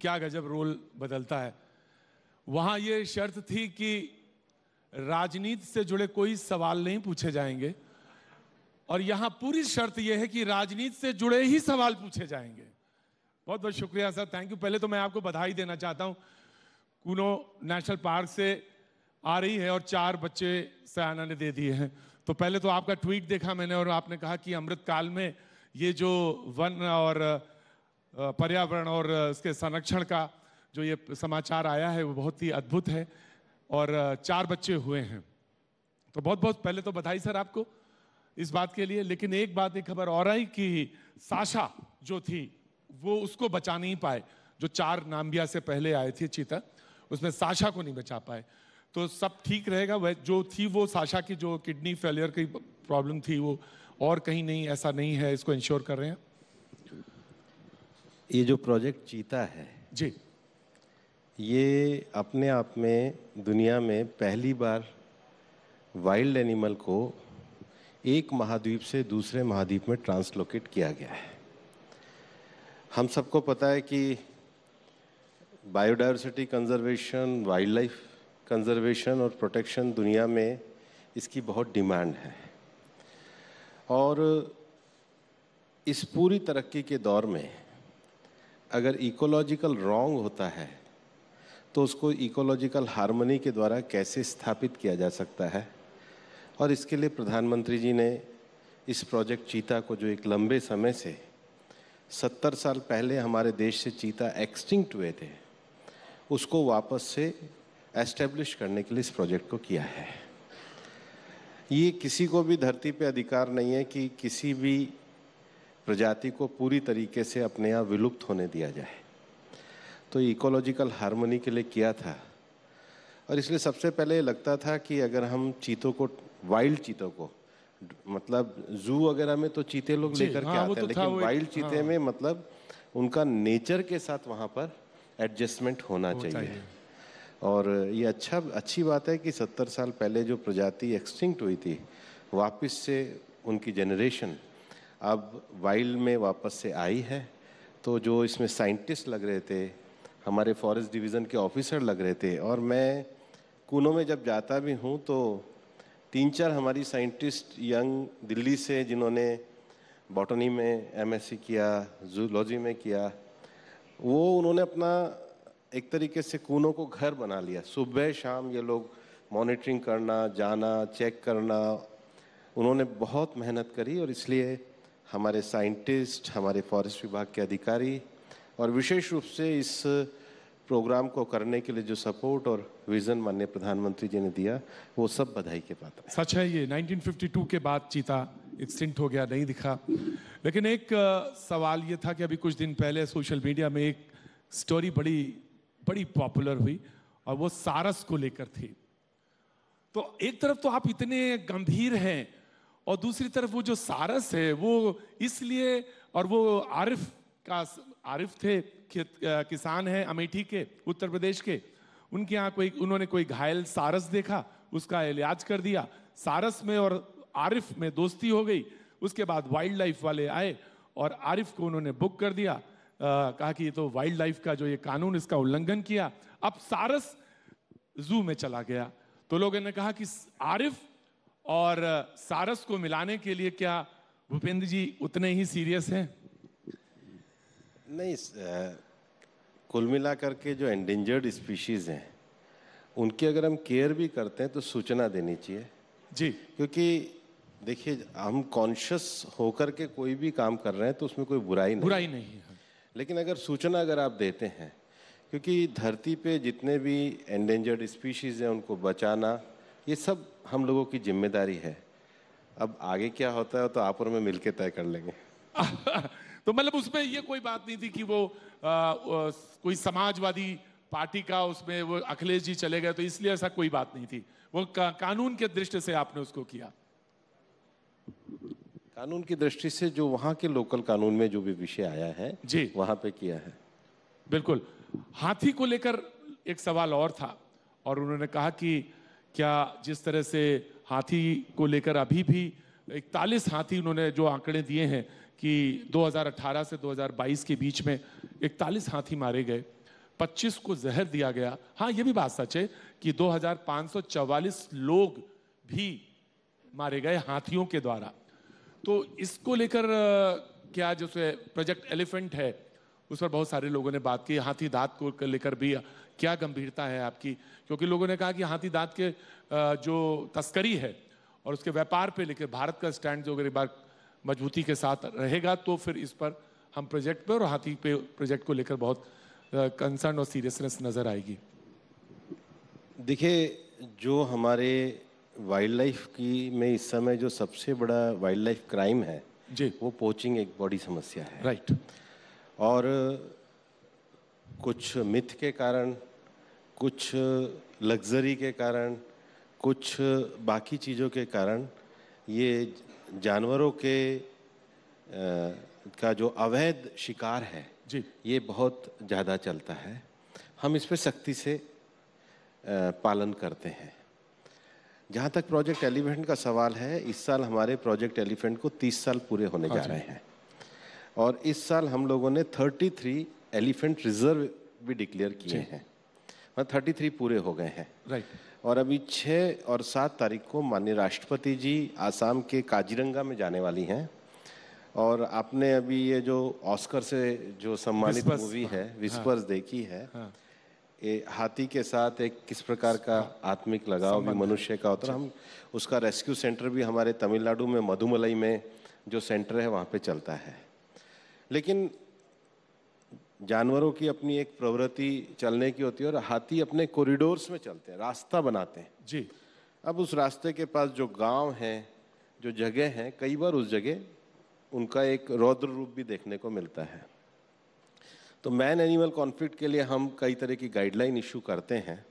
क्या गजब रोल बदलता है वहां ये शर्त थी कि राजनीति से जुड़े कोई सवाल नहीं पूछे जाएंगे और यहां पूरी शर्त यह है कि राजनीति से जुड़े ही सवाल पूछे जाएंगे बहुत बहुत शुक्रिया सर थैंक यू पहले तो मैं आपको बधाई देना चाहता हूं कूनो नेशनल पार्क से आ रही है और चार बच्चे सयाना ने दे दिए हैं तो पहले तो आपका ट्वीट देखा मैंने और आपने कहा कि अमृतकाल में ये जो वन और पर्यावरण और इसके संरक्षण का जो ये समाचार आया है वो बहुत ही अद्भुत है और चार बच्चे हुए हैं तो बहुत बहुत पहले तो बधाई सर आपको इस बात के लिए लेकिन एक बात एक खबर और आई कि साशा जो थी वो उसको बचा नहीं पाए जो चार नाम्बिया से पहले आए थे चीता उसमें साशा को नहीं बचा पाए तो सब ठीक रहेगा वह जो थी वो साशा की जो किडनी फेलियर की प्रॉब्लम थी वो और कहीं नहीं ऐसा नहीं है इसको इंश्योर कर रहे हैं ये जो प्रोजेक्ट चीता है जी ये अपने आप में दुनिया में पहली बार वाइल्ड एनिमल को एक महाद्वीप से दूसरे महाद्वीप में ट्रांसलोकेट किया गया है हम सबको पता है कि biodiversity conservation wildlife conservation और प्रोटेक्शन दुनिया में इसकी बहुत डिमांड है और इस पूरी तरक्की के दौर में अगर इकोलॉजिकल रॉन्ग होता है तो उसको इकोलॉजिकल हारमोनी के द्वारा कैसे स्थापित किया जा सकता है और इसके लिए प्रधानमंत्री जी ने इस प्रोजेक्ट चीता को जो एक लंबे समय से सत्तर साल पहले हमारे देश से चीता एक्सटिंक्ट हुए थे उसको वापस से एस्टेब्लिश करने के लिए इस प्रोजेक्ट को किया है ये किसी को भी धरती पे अधिकार नहीं है कि किसी भी प्रजाति को पूरी तरीके से अपने यहाँ विलुप्त होने दिया जाए तो इकोलॉजिकल हारमोनी के लिए किया था और इसलिए सबसे पहले लगता था कि अगर हम चीतों को वाइल्ड चीतों को मतलब जू वगैरह में तो चीते लोग लेकर हाँ, के आते हैं तो लेकिन वाइल्ड चीते हाँ। में मतलब उनका नेचर के साथ वहाँ पर एडजस्टमेंट होना चाहिए।, चाहिए और ये अच्छा अच्छी बात है कि सत्तर साल पहले जो प्रजाति एक्सटिंक्ट हुई थी वापस से उनकी जनरेशन अब वाइल्ड में वापस से आई है तो जो इसमें साइंटिस्ट लग रहे थे हमारे फॉरेस्ट डिवीज़न के ऑफिसर लग रहे थे और मैं कूनों में जब जाता भी हूँ तो तीन चार हमारी साइंटिस्ट यंग दिल्ली से जिन्होंने बॉटनी में एमएससी किया जूलॉजी में किया वो उन्होंने अपना एक तरीके से कूनों को घर बना लिया सुबह शाम ये लोग मॉनिटरिंग करना जाना चेक करना उन्होंने बहुत मेहनत करी और इसलिए हमारे साइंटिस्ट हमारे फॉरेस्ट विभाग के अधिकारी और विशेष रूप से इस प्रोग्राम को करने के लिए जो सपोर्ट और विजन माननीय प्रधानमंत्री जी ने दिया वो सब बधाई के पात्र सच है ये 1952 के बाद चीता एक्सटिंट हो गया नहीं दिखा लेकिन एक सवाल ये था कि अभी कुछ दिन पहले सोशल मीडिया में एक स्टोरी बड़ी बड़ी पॉपुलर हुई और वो सारस को लेकर थी तो एक तरफ तो आप इतने गंभीर हैं और दूसरी तरफ वो जो सारस है वो इसलिए और वो आरिफ का आरिफ थे किसान हैं अमेठी के उत्तर प्रदेश के उनके यहाँ कोई उन्होंने कोई घायल सारस देखा उसका इलाज कर दिया सारस में और आरिफ में दोस्ती हो गई उसके बाद वाइल्ड लाइफ वाले आए और आरिफ को उन्होंने बुक कर दिया आ, कहा कि ये तो वाइल्ड लाइफ का जो ये कानून इसका उल्लंघन किया अब सारस जू में चला गया तो लोगों ने कहा कि आरिफ और सारस को मिलाने के लिए क्या भूपेंद्र जी उतने ही सीरियस हैं नहीं कुल मिला करके जो एंडेंजर्ड स्पीशीज़ हैं उनकी अगर हम केयर भी करते हैं तो सूचना देनी चाहिए जी क्योंकि देखिए हम कॉन्शियस होकर के कोई भी काम कर रहे हैं तो उसमें कोई बुराई नहीं बुराई नहीं है लेकिन अगर सूचना अगर आप देते हैं क्योंकि धरती पे जितने भी एंडेंजर्ड स्पीशीज़ हैं उनको बचाना ये सब हम लोगों की जिम्मेदारी है अब आगे क्या होता है तो आप और मैं मिलके तय कर लेंगे तो मतलब उसमें ये कोई बात नहीं थी कि वो आ, आ, कोई समाजवादी पार्टी का उसमें वो अखिलेश जी चले गए तो इसलिए ऐसा कोई बात नहीं थी वो का, कानून के दृष्टि से आपने उसको किया कानून की दृष्टि से जो वहां के लोकल कानून में जो भी विषय आया है जी वहां पे किया है बिल्कुल हाथी को लेकर एक सवाल और था और उन्होंने कहा कि क्या जिस तरह से हाथी को लेकर अभी भी इकतालीस हाथी उन्होंने जो आंकड़े दिए हैं कि 2018 से 2022 के बीच में इकतालीस हाथी मारे गए 25 को जहर दिया गया हाँ ये भी बात सच है कि 2544 लोग भी मारे गए हाथियों के द्वारा तो इसको लेकर क्या जो प्रोजेक्ट एलिफेंट है उस पर बहुत सारे लोगों ने बात की हाथी दांत को लेकर भी क्या गंभीरता है आपकी क्योंकि लोगों ने कहा कि हाथी दांत के जो तस्करी है और उसके व्यापार पे लेकर भारत का स्टैंड जो अगर एक बार मजबूती के साथ रहेगा तो फिर इस पर हम प्रोजेक्ट पे और हाथी पे प्रोजेक्ट को लेकर बहुत कंसर्न और सीरियसनेस नज़र आएगी देखिए जो हमारे वाइल्ड लाइफ की में इस समय जो सबसे बड़ा वाइल्ड लाइफ क्राइम है जी वो पोचिंग एक बड़ी समस्या है राइट और कुछ मिथ के कारण कुछ लग्जरी के कारण कुछ बाकी चीज़ों के कारण ये जानवरों के आ, का जो अवैध शिकार है जी ये बहुत ज़्यादा चलता है हम इस पर सख्ती से आ, पालन करते हैं जहाँ तक प्रोजेक्ट एलिफेंट का सवाल है इस साल हमारे प्रोजेक्ट एलिफेंट को 30 साल पूरे होने हाँ जा रहे हैं और इस साल हम लोगों ने 33 एलिफेंट रिजर्व भी डिक्लेयर किए हैं थर्टी थ्री पूरे हो गए हैं राइट right. और अभी छः और सात तारीख को माननीय राष्ट्रपति जी आसाम के काजीरंगा में जाने वाली हैं और आपने अभी ये जो ऑस्कर से जो सम्मानित मूवी है विस्पर्स हाँ, देखी है हाँ, ए, हाथी के साथ एक किस प्रकार का आत्मिक लगाव भी मनुष्य का होता है हम उसका रेस्क्यू सेंटर भी हमारे तमिलनाडु में मधुमलई में जो सेंटर है वहाँ पे चलता है लेकिन जानवरों की अपनी एक प्रवृत्ति चलने की होती है और हाथी अपने कॉरिडोर्स में चलते हैं रास्ता बनाते हैं जी अब उस रास्ते के पास जो गांव हैं जो जगह हैं कई बार उस जगह उनका एक रौद्र रूप भी देखने को मिलता है तो मैन एनिमल कॉन्फ्लिक्ट के लिए हम कई तरह की गाइडलाइन इशू करते हैं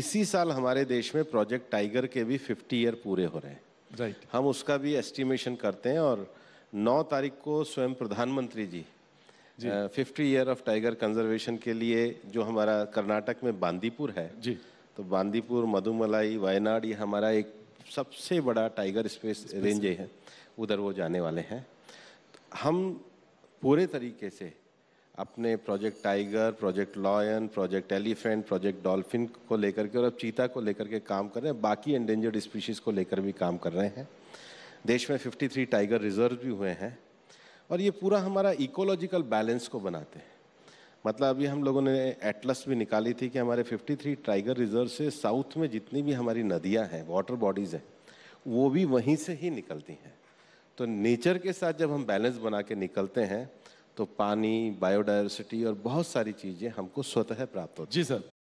इसी साल हमारे देश में प्रोजेक्ट टाइगर के भी 50 ईयर पूरे हो रहे हैं राइट right. हम उसका भी एस्टिमेशन करते हैं और 9 तारीख को स्वयं प्रधानमंत्री जी fifty year of tiger conservation के लिए जो हमारा कर्नाटक में बांदीपुर है जी तो बांदीपुर मधुमलाई वायनाड ये हमारा एक सबसे बड़ा टाइगर स्पेस रेंज है उधर वो जाने वाले हैं हम पूरे तरीके से अपने project tiger project lion project elephant project dolphin को लेकर के और अब चीता को लेकर के काम कर रहे हैं बाकी एंडेंजर्ड स्पीशीज़ को लेकर भी काम कर रहे हैं देश में 53 टाइगर रिजर्व भी हुए हैं और ये पूरा हमारा इकोलॉजिकल बैलेंस को बनाते हैं मतलब अभी हम लोगों ने एटलस भी निकाली थी कि हमारे 53 टाइगर रिजर्व से साउथ में जितनी भी हमारी नदियां हैं वाटर बॉडीज़ हैं वो भी वहीं से ही निकलती हैं तो नेचर के साथ जब हम बैलेंस बना के निकलते हैं तो पानी बायोडाइवर्सिटी और बहुत सारी चीज़ें हमको स्वतः प्राप्त होती जी सर